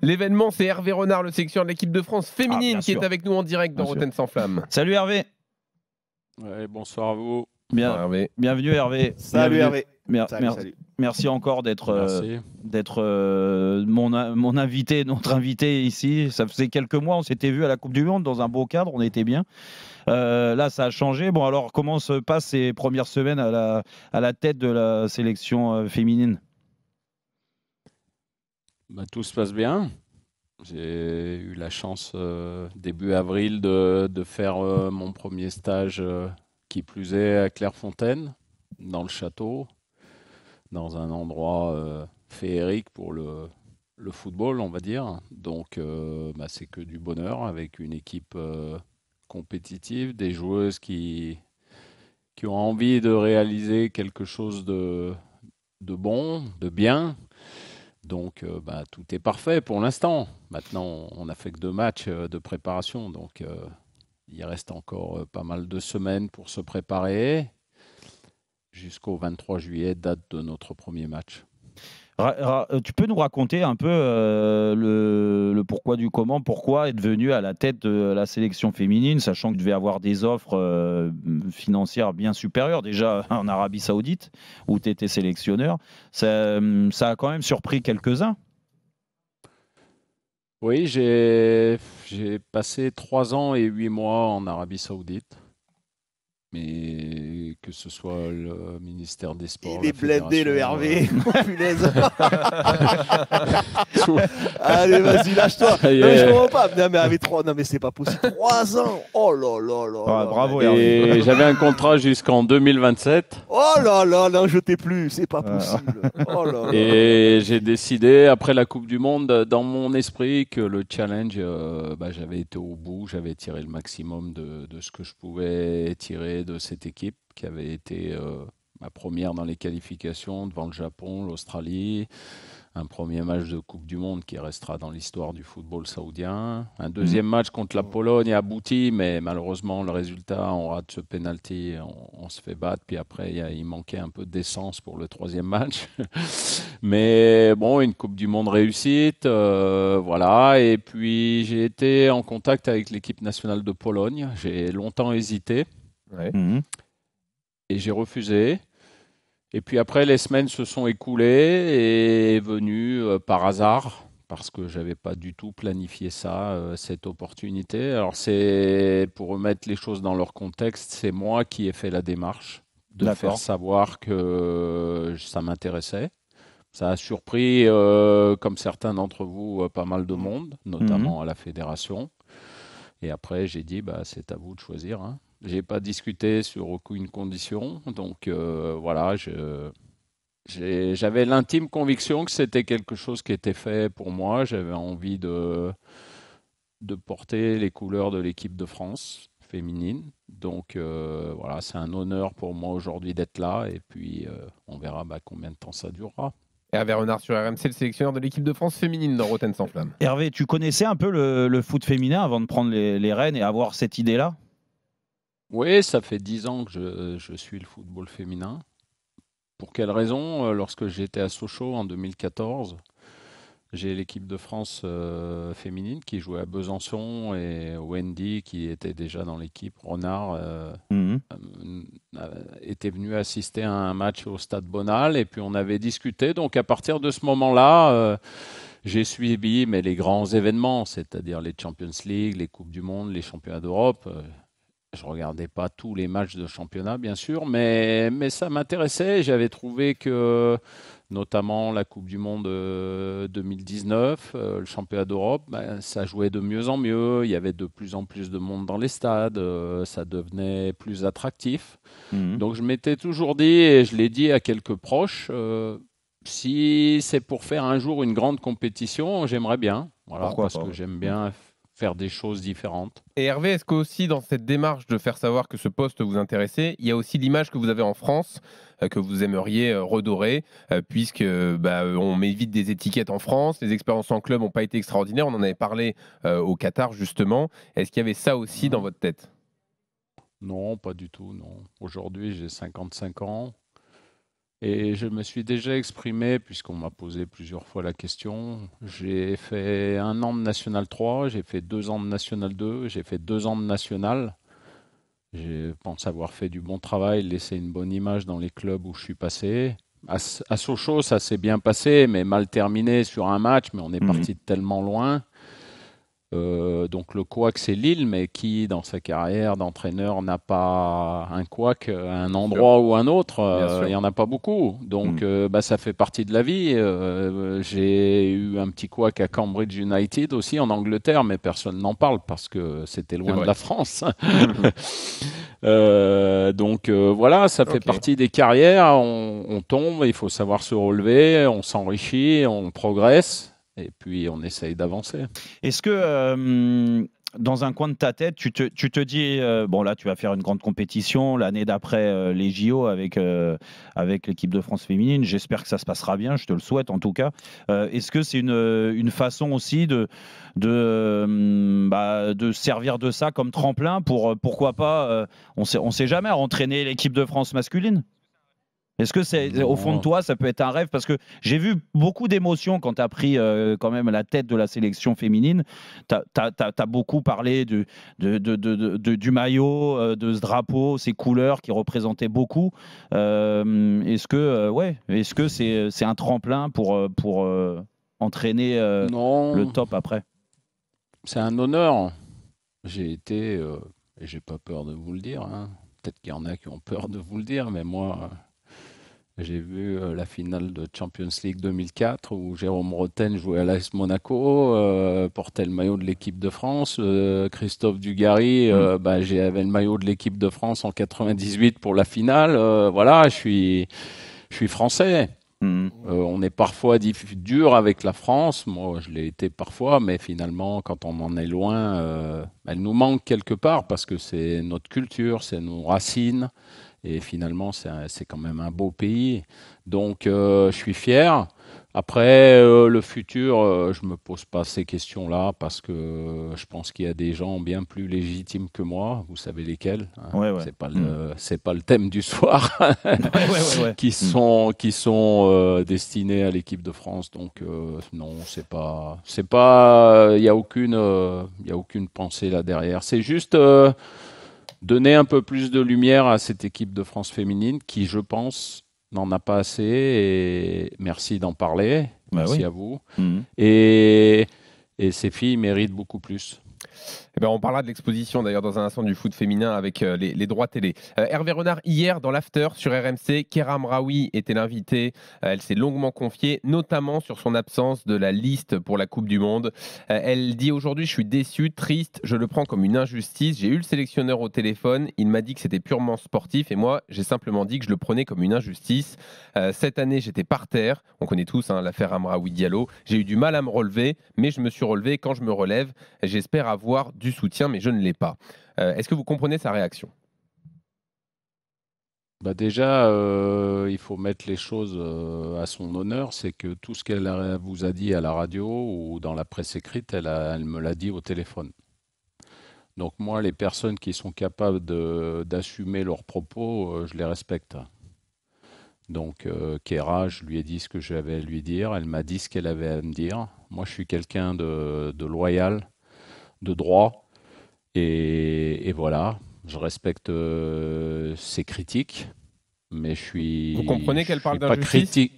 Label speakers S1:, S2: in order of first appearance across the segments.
S1: L'événement, c'est Hervé Renard, le sélectionneur de l'équipe de France féminine, ah, qui est avec nous en direct dans Rotten
S2: sans flamme. Salut Hervé. bonsoir à vous. Bienvenue Hervé. Salut Hervé. Merci encore d'être euh, euh, mon, invité, notre invité ici. Ça faisait quelques mois, on s'était vu à la Coupe du Monde dans un beau cadre, on était bien. Euh, là, ça a changé. Bon, alors, comment se passent ces premières semaines à la tête de la sélection féminine bah, tout se passe bien.
S3: J'ai eu la chance euh, début avril de, faire euh, mon premier stage, euh, qui plus est, à Clairefontaine, dans le château, dans un endroit féerique pour le, football, on va dire. Donc, bah, c'est que du bonheur avec une équipe compétitive, des joueuses qui, qui ont envie de réaliser quelque chose de, de bon, de bien, donc euh, bah, tout est parfait pour l'instant. Maintenant, on n'a fait que deux matchs euh, de préparation, donc euh, il reste encore pas mal de semaines pour se préparer jusqu'au 23 juillet, date de notre premier match.
S2: Euh, tu peux nous raconter un peu euh, le, pourquoi du comment, pourquoi être venu à la tête de la sélection féminine, sachant que tu devais avoir des offres euh, financières bien supérieures déjà en Arabie Saoudite, où tu étais sélectionneur. Ça, ça a quand même surpris quelques-uns.
S3: Oui, j'ai passé trois ans et huit mois en Arabie Saoudite. Mais que ce soit le ministère des Sports. Il est blindé le Hervé,
S2: euh, Allez, vas-y, lâche-toi. Non, mais je comprends pas. Non, mais avec trois, non, mais c'est pas possible. Trois ans. Oh là là là. Ah, bravo,
S3: Hervé. Et j'avais un contrat jusqu'en 2027.
S2: Oh là là, non, je t'ai plus. C'est pas ah. possible. Oh
S3: Et j'ai décidé, après la Coupe du Monde, dans mon esprit, que le challenge, euh, bah, j'avais été au bout, j'avais tiré le maximum de ce que je pouvais tirer de cette équipe qui avait été euh, ma première dans les qualifications devant le Japon, l'Australie, un premier match de Coupe du Monde qui restera dans l'histoire du football saoudien, un deuxième mhm. match contre la Pologne abouti, mais malheureusement le résultat, on rate ce penalty, on, se fait battre, puis après il manquait un peu d'essence pour le troisième match. mais bon, une Coupe du Monde réussite, euh, voilà, et puis j'ai été en contact avec l'équipe nationale de Pologne, j'ai longtemps hésité. Ouais. Mhm et j'ai refusé. Et puis après, les semaines se sont écoulées et est venu euh, par hasard, parce que j'avais pas du tout planifié ça, euh, cette opportunité. Alors c'est pour remettre les choses dans leur contexte, c'est moi qui ai fait la démarche de faire savoir que euh, ça m'intéressait. Ça a surpris, comme certains d'entre vous, pas mal de mmh. monde, notamment mmh. à la fédération. Et après, j'ai dit, bah, c'est à vous de choisir. Hein. J'ai pas discuté sur aucune condition. Donc euh, voilà, j'avais l'intime conviction que c'était quelque chose qui était fait pour moi. J'avais envie de, de porter les couleurs de l'équipe de France féminine. Donc euh, voilà, c'est un honneur pour moi aujourd'hui d'être là. Et puis euh, on verra
S1: bah, combien de temps ça durera. Hervé Renard sur RMC, le sélectionneur de l'équipe de France féminine dans Rotten sans flamme.
S2: Hervé, tu connaissais un peu le, foot féminin avant de prendre les, les rênes et avoir cette idée-là oui, ça fait dix ans que je, suis le football féminin. Pour quelle
S3: raison euh, Lorsque j'étais à Sochaux en 2014, j'ai l'équipe de France euh, féminine qui jouait à Besançon et Wendy qui était déjà dans l'équipe. Renard euh, mhm. était venu assister à un match au Stade Bonal et puis on avait discuté. Donc à partir de ce moment-là, j'ai suivi mais les grands événements, c'est-à-dire les Champions League, les Coupes du Monde, les Championnats d'Europe. Je regardais pas tous les matchs de championnat, bien sûr, mais, mais ça m'intéressait. J'avais trouvé que, notamment la Coupe du Monde 2019, euh, euh, le championnat d'Europe, ben, ça jouait de mieux en mieux. Il y avait de plus en plus de monde dans les stades. Euh, ça devenait plus attractif. Mhm. Donc, je m'étais toujours dit, et je l'ai dit à quelques proches, si c'est pour faire un jour une grande compétition, j'aimerais bien. Voilà, Pourquoi parce que j'aime bien mhm faire des choses différentes.
S1: Et Hervé, est-ce que aussi dans cette démarche de faire savoir que ce poste vous intéressait, il y a aussi l'image que vous avez en France euh, que vous aimeriez euh, redorer, euh, puisque bah, on met vite des étiquettes en France, les expériences en club n'ont pas été extraordinaires, on en avait parlé au Qatar justement. Est-ce qu'il y avait ça aussi dans votre tête
S3: Non, pas du tout, non. Aujourd'hui, j'ai 55 ans. Et je me suis déjà exprimé, puisqu'on m'a posé plusieurs fois la question. J'ai fait un an de National 3, j'ai fait deux ans de National 2, j'ai fait deux ans de National. Je pense avoir fait du bon travail, laissé une bonne image dans les clubs où je suis passé. À, Sochaux, ça s'est bien passé, mais mal terminé sur un match, mais on est mhm. parti tellement loin euh, donc le couac c'est Lille, mais qui dans sa carrière d'entraîneur n'a pas un couac à un endroit ou un autre euh, Il n'y en a pas beaucoup, donc hmm. euh, bah, ça fait partie de la vie. J'ai eu un petit couac à Cambridge United aussi en Angleterre, mais personne n'en parle parce que c'était loin de la France. donc voilà, ça fait partie des carrières, on tombe, il faut savoir se relever, on s'enrichit, on progresse et puis on essaye
S2: d'avancer. Est-ce que euh, dans un coin de ta tête, tu te, dis, euh, bon là tu vas faire une grande compétition l'année d'après euh, les JO avec, avec l'équipe de France féminine, j'espère que ça se passera bien, je te le souhaite en tout cas. Est-ce que c'est une, façon aussi de, de, hum, bah, de servir de ça comme tremplin pour, pourquoi pas, on sait, ne on sait jamais, entraîner l'équipe de France masculine est-ce que c'est au fond de toi, ça peut être un rêve Parce que j'ai vu beaucoup d'émotions quand tu as pris euh, quand même la tête de la sélection féminine. Tu as, beaucoup parlé du, de, de, de, du maillot, euh, de ce drapeau, ces couleurs qui représentaient beaucoup. Euh, est-ce que ouais, est-ce que c'est un tremplin pour, pour entraîner le top après C'est un honneur. J'ai été, et j'ai pas peur de
S3: vous le dire, hein. peut-être qu'il y en a qui ont peur de vous le dire, mais moi j'ai vu euh, la finale de Champions League 2004 où Jérôme Roten jouait à l'AS Monaco, euh, portait le maillot de l'équipe de France. Euh, Christophe Dugarry, mm. bah, j'avais le maillot de l'équipe de France en 98 pour la finale. voilà, je suis, je suis français. Mm. on est parfois dur avec la France. Moi, je l'ai été parfois, mais finalement, quand on en est loin, elle nous manque quelque part parce que c'est notre culture, c'est nos racines. Et finalement, c'est quand même un beau pays. Donc, euh, je suis fier. Après, euh, le futur, euh, je ne me pose pas ces questions-là parce que je pense qu'il y a des gens bien plus légitimes que moi, vous savez lesquels, Ce hein. ouais, c'est pas, mm. pas, le thème du soir, qui mm. sont, qui sont destinés à l'équipe de France. Donc non, c'est pas... Il n'y a, aucune, a aucune pensée là derrière. C'est juste donner un peu plus de lumière à cette équipe de France féminine qui, je pense, n'en a pas assez. Et merci d'en parler. Bah merci à vous. Mhm. et
S1: ces filles méritent beaucoup plus. Eh ben, on parlera de l'exposition d'ailleurs dans un instant du foot féminin avec euh, les, droits télé. Euh, Hervé Renard, hier dans l'after sur RMC, Keram Raoui était l'invité. Euh, elle s'est longuement confiée, notamment sur son absence de la liste pour la Coupe du Monde. elle dit aujourd'hui Je suis déçue, triste, je le prends comme une injustice. J'ai eu le sélectionneur au téléphone, il m'a dit que c'était purement sportif et moi, j'ai simplement dit que je le prenais comme une injustice. cette année, j'étais par terre. On connaît tous hein, l'affaire Amraoui Diallo. J'ai eu du mal à me relever, mais je me suis relevé. Quand je me relève, j'espère avoir du soutien, mais je ne l'ai pas. Euh, est-ce que vous comprenez sa réaction
S3: bah déjà, euh, il faut mettre les choses euh, à son honneur. C'est que tout ce qu'elle vous a dit à la radio ou dans la presse écrite, elle, elle me l'a dit au téléphone. Donc moi, les personnes qui sont capables d'assumer leurs propos, je les respecte. Donc Kéra, je lui ai dit ce que j'avais à lui dire. Elle m'a dit ce qu'elle avait à me dire. Moi, je suis quelqu'un de, de loyal, de droit. Et, voilà, je respecte euh, ses critiques, mais je suis. Vous comprenez qu'elle parle d'injustice critique.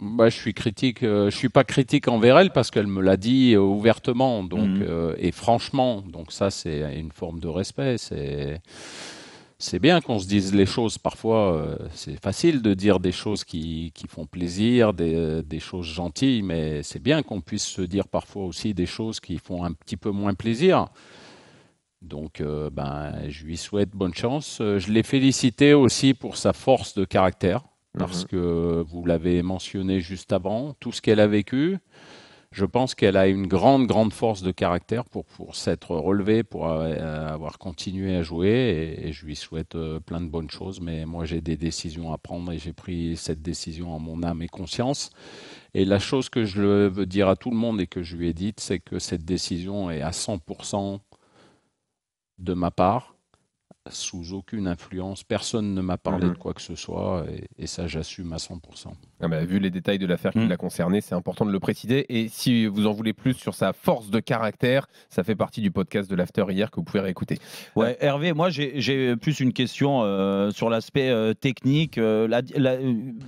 S3: Bah, je suis critique. Euh, je suis pas critique envers elle parce qu'elle me l'a dit euh, ouvertement, donc mhm. et franchement. Donc ça, c'est une forme de respect. C'est c'est bien qu'on se dise les choses. Parfois, c'est facile de dire des choses qui, qui font plaisir, des, des, choses gentilles, mais c'est bien qu'on puisse se dire parfois aussi des choses qui font un petit peu moins plaisir. Donc, euh, ben, je lui souhaite bonne chance. Euh, je l'ai félicité aussi pour sa force de caractère, mhm. parce que vous l'avez mentionné juste avant, tout ce qu'elle a vécu. Je pense qu'elle a une grande, grande force de caractère pour, pour s'être relevée, pour euh, avoir continué à jouer. Et, et, je lui souhaite plein de bonnes choses. Mais moi, j'ai des décisions à prendre et j'ai pris cette décision en mon âme et conscience. Et la chose que je veux dire à tout le monde et que je lui ai dite, c'est que cette décision est à 100% de ma part, sous aucune influence. Personne ne m'a parlé mhm. de quoi que ce soit et, ça, j'assume à 100%.
S1: Ah bah, vu les détails de l'affaire qui mhm. l'a concerné, c'est important de le préciser. Et si vous en voulez plus sur sa force de caractère, ça fait partie du podcast de l'After hier que vous pouvez réécouter. Ouais, Hervé, moi, j'ai
S2: plus une question euh, sur l'aspect euh, technique. Euh,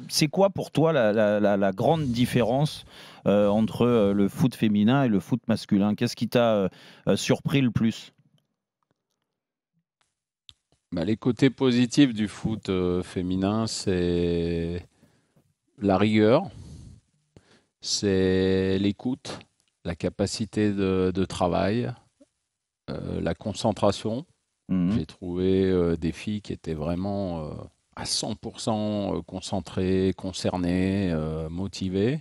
S2: c'est quoi pour toi la grande différence entre le foot féminin et le foot masculin Qu'est-ce qui t'a surpris le plus
S3: bah, les côtés positifs du foot euh, féminin, c'est la rigueur, c'est l'écoute, la capacité de, travail, euh, la concentration. Mhm. J'ai trouvé euh, des filles qui étaient vraiment à 100% concentrées, concernées, motivées.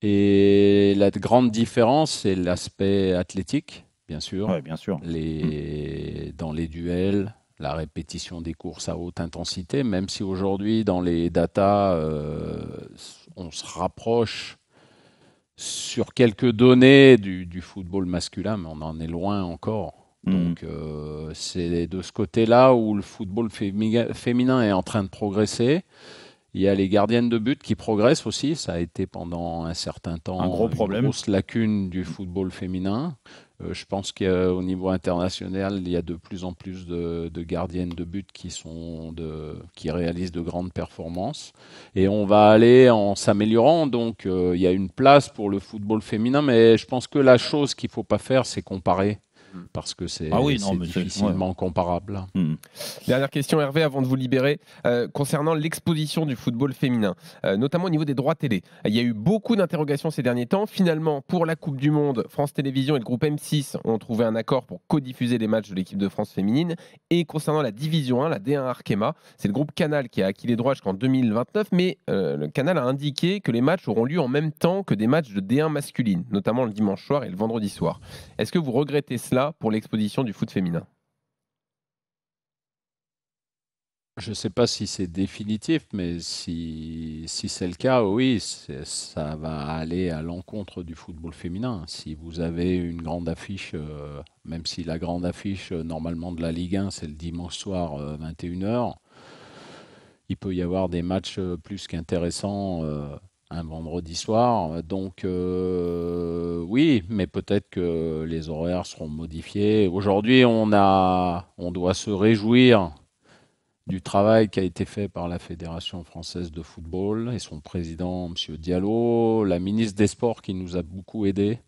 S3: Et la grande différence, c'est l'aspect athlétique bien sûr. bien sûr. Les, mm. Dans les duels, la répétition des courses à haute intensité, même si aujourd'hui, dans les datas, euh, on se rapproche sur quelques données du, football masculin, mais on en est loin encore. Mm. Donc euh, c'est de ce côté-là où le football féminin est en train de progresser. Il y a les gardiennes de but qui progressent aussi. Ça a été pendant un certain temps un gros problème. une grosse lacune du football féminin. Euh, je pense qu'au niveau international, il y a de plus en plus de, gardiennes de but qui, sont de, qui réalisent de grandes performances. Et on va aller en s'améliorant. Donc, euh, il y a une place pour le football féminin. Mais je pense que la chose qu'il ne faut pas faire, c'est comparer. Mm. parce que c'est ah difficilement
S1: comparable. Mm. Dernière question, Hervé, avant de vous libérer, euh, concernant l'exposition du football féminin, euh, notamment au niveau des droits télé. Il y a eu beaucoup d'interrogations ces derniers temps. Finalement, pour la Coupe du Monde, France Télévisions et le groupe M6 ont trouvé un accord pour codiffuser les matchs de l'équipe de France féminine. Et concernant la Division 1, la D1 Arkema, c'est le groupe Canal qui a acquis les droits jusqu'en 2029, mais euh, le Canal a indiqué que les matchs auront lieu en même temps que des matchs de D1 masculine, notamment le dimanche soir et le vendredi soir. Est-ce que vous regrettez cela pour l'exposition du foot féminin Je ne sais pas si c'est définitif, mais
S3: si, c'est le cas, oui, ça va aller à l'encontre du football féminin. Si vous avez une grande affiche, euh, même si la grande affiche euh, normalement de la Ligue 1, c'est le dimanche soir 21h, euh, il peut y avoir des matchs plus qu'intéressants un vendredi soir. Donc euh, oui, mais peut-être que les horaires seront modifiés. Aujourd'hui, on a, on doit se réjouir du travail qui a été fait par la Fédération française de football et son président, Monsieur Diallo, la ministre des Sports qui nous a beaucoup aidé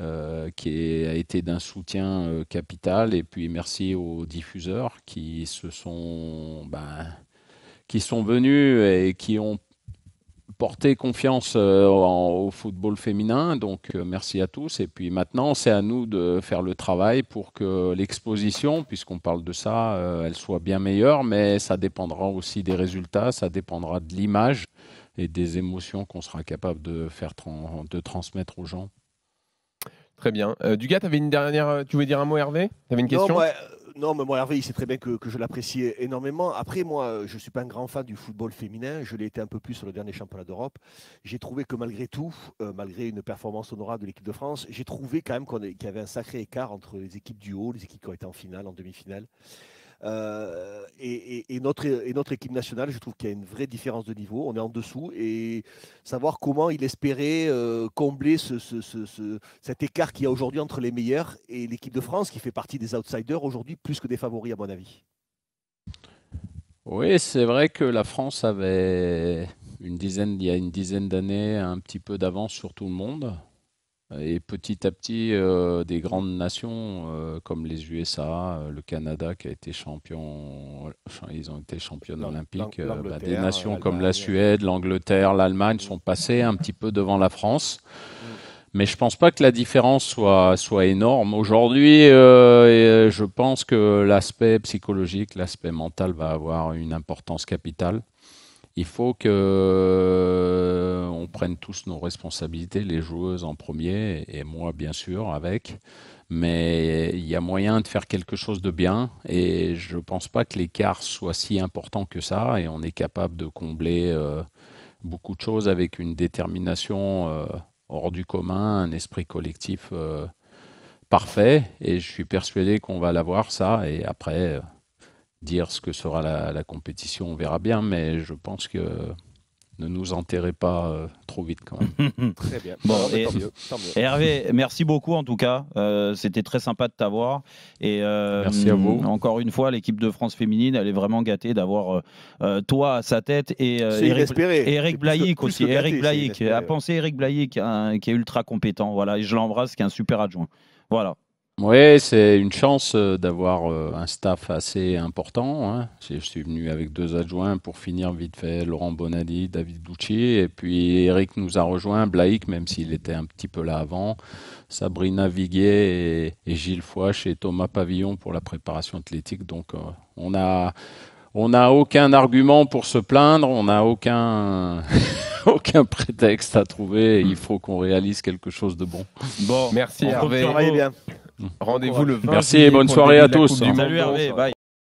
S3: euh, qui a été d'un soutien euh, capital, et puis merci aux diffuseurs qui se sont, ben, qui sont venus et qui ont porter confiance euh, au football féminin. Donc euh, merci à tous. Et puis maintenant, c'est à nous de faire le travail pour que l'exposition, puisqu'on parle de ça, euh, elle soit bien meilleure. Mais ça dépendra aussi des résultats, ça dépendra de l'image et des émotions qu'on sera capable de faire de transmettre aux gens.
S1: Très bien. Euh, tu avais une dernière. Tu voulais dire un mot, Hervé Tu avais une question bah,
S2: non, mais moi, Hervé, il sait très bien que, je l'apprécie énormément. Après, moi, euh, je ne suis pas un grand fan du football féminin. Je l'ai été un peu plus sur le dernier championnat d'Europe. J'ai trouvé que malgré tout, euh, malgré une performance honorable de l'équipe de France, j'ai trouvé quand même qu'il y avait un sacré écart entre les équipes du haut, les équipes qui ont été en finale, en demi-finale, euh, et, et, notre, équipe nationale, je trouve qu'il y a une vraie différence de niveau. On est en dessous. Et savoir comment il espérait euh, combler cet écart qu'il y a aujourd'hui entre les meilleurs et l'équipe de France, qui fait partie des outsiders aujourd'hui, plus que des favoris, à mon avis.
S3: Oui, c'est vrai que la France avait une dizaine, il y a une dizaine d'années, un petit peu d'avance sur tout le monde. Et petit à petit, euh, des grandes nations euh, comme les USA, euh, le Canada qui a été champion, ils ont été championnes olympiques, bah, des nations comme la Suède, l'Angleterre, l'Allemagne sont passées un petit peu devant la France. Mm. Mais je pense pas que la différence soit, soit énorme. Aujourd'hui, je pense que l'aspect psychologique, l'aspect mental va avoir une importance capitale il faut que on prenne tous nos responsabilités, les joueuses en premier et moi bien sûr avec. Mais il y a moyen de faire quelque chose de bien et je ne pense pas que l'écart soit si important que ça et on est capable de combler euh, beaucoup de choses avec une détermination euh, hors du commun, un esprit collectif euh, parfait et je suis persuadé qu'on va l'avoir ça et après dire ce que sera la, compétition, on verra bien, mais je pense que
S2: ne nous enterrez pas euh, trop vite quand même. très bien. Bon, Hervé, merci beaucoup en tout cas. Euh, c'était très sympa de t'avoir. Et euh, merci à vous. Encore une fois, l'équipe de France féminine, elle est vraiment gâtée d'avoir toi à sa tête et Eric, Eric Blaïc aussi. Eric Blaïc, à penser Eric Blaïc, hein, qui est ultra compétent. Voilà, et je l'embrasse, qui est un super adjoint. Voilà.
S3: Oui, c'est une chance euh, d'avoir euh, un staff assez important. Hein. Je suis venu avec deux adjoints pour finir vite fait Laurent Bonadi, David Bucci et puis Eric nous a rejoint, Blaïk, même s'il était un petit peu là avant, Sabrina Viguier et, Gilles Foch et Thomas Pavillon pour la préparation athlétique. Donc euh, on a on n'a aucun argument pour se plaindre, on n'a aucun, aucun prétexte à trouver. Il faut qu'on réalise quelque chose de
S1: bon. Bon, merci on Bien. Rendez-vous le 20 Merci et bonne soirée à tous. Hein. Salut Hervé,
S2: bye.